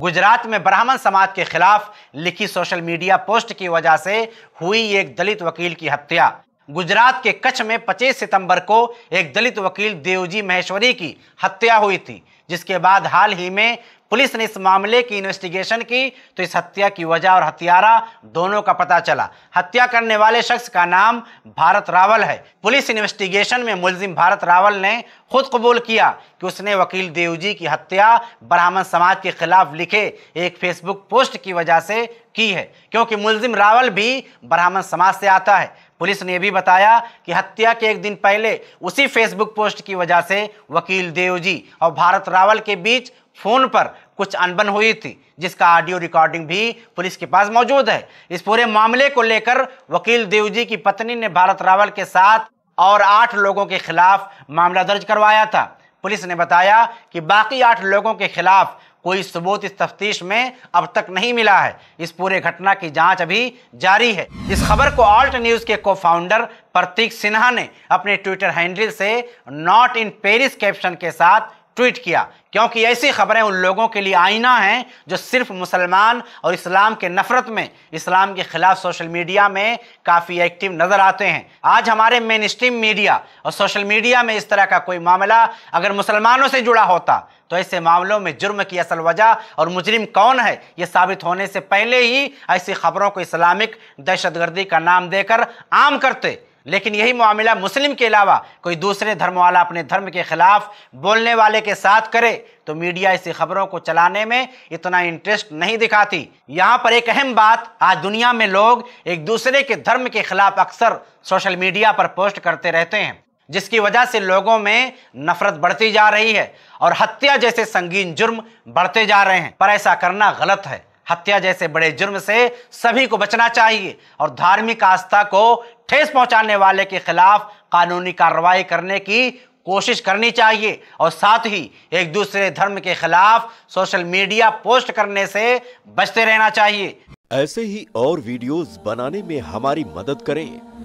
गुजरात में ब्राह्मण समाज के खिलाफ लिखी सोशल मीडिया पोस्ट की वजह से हुई एक दलित वकील की हत्या गुजरात के कच्छ में 25 सितंबर को एक दलित वकील देवजी महेश्वरी की हत्या हुई थी जिसके बाद हाल ही में पुलिस ने इस मामले की इन्वेस्टिगेशन की तो इस हत्या की वजह और हत्यारा दोनों का पता चला हत्या करने वाले शख्स का नाम भारत रावल है पुलिस इन्वेस्टिगेशन में मुलजिम भारत रावल ने खुद कबूल किया कि उसने वकील देवजी की हत्या ब्राह्मण समाज के खिलाफ लिखे एक फेसबुक पोस्ट की वजह से की है क्योंकि मुलजिम रावल भी ब्राह्मण समाज से आता है पुलिस ने भी बताया कि हत्या के एक दिन पहले उसी फेसबुक पोस्ट की वजह से वकील देवजी और भारत रावल के बीच फोन पर कुछ अनबन हुई थी जिसका ऑडियो रिकॉर्डिंग भी पुलिस के पास मौजूद है इस पूरे मामले को लेकर वकील देवजी की पत्नी ने भारत रावल के साथ और आठ लोगों के खिलाफ मामला दर्ज करवाया था पुलिस ने बताया कि बाकी आठ लोगों के खिलाफ कोई सबूत इस तफ्तीश में अब तक नहीं मिला है इस पूरे घटना की जांच अभी जारी है इस खबर को ऑल्ट न्यूज के को फाउंडर प्रतीक सिन्हा ने अपने ट्विटर हैंडल से नॉट इन पेरिस कैप्शन के साथ ट्वीट किया क्योंकि ऐसी खबरें उन लोगों के लिए आईना हैं जो सिर्फ मुसलमान और इस्लाम के नफरत में इस्लाम के खिलाफ सोशल मीडिया में काफ़ी एक्टिव नज़र आते हैं आज हमारे मेन स्ट्रीम मीडिया और सोशल मीडिया में इस तरह का कोई मामला अगर मुसलमानों से जुड़ा होता तो ऐसे मामलों में जुर्म की असल वजह और मुजरिम कौन है ये साबित होने से पहले ही ऐसी खबरों को इस्लामिक दहशतगर्दी का नाम देकर आम करते लेकिन यही मामला मुस्लिम के अलावा कोई दूसरे धर्म वाला अपने धर्म के खिलाफ बोलने वाले के साथ करे तो मीडिया इसी खबरों को चलाने में इतना इंटरेस्ट नहीं दिखाती यहाँ पर एक अहम बात आज दुनिया में लोग एक दूसरे के धर्म के खिलाफ अक्सर सोशल मीडिया पर पोस्ट करते रहते हैं जिसकी वजह से लोगों में नफरत बढ़ती जा रही है और हत्या जैसे संगीन जुर्म बढ़ते जा रहे हैं पर ऐसा करना गलत है हत्या जैसे बड़े जुर्म से सभी को बचना चाहिए और धार्मिक आस्था को ठेस पहुंचाने वाले के खिलाफ कानूनी कार्रवाई करने की कोशिश करनी चाहिए और साथ ही एक दूसरे धर्म के खिलाफ सोशल मीडिया पोस्ट करने से बचते रहना चाहिए ऐसे ही और वीडियोस बनाने में हमारी मदद करें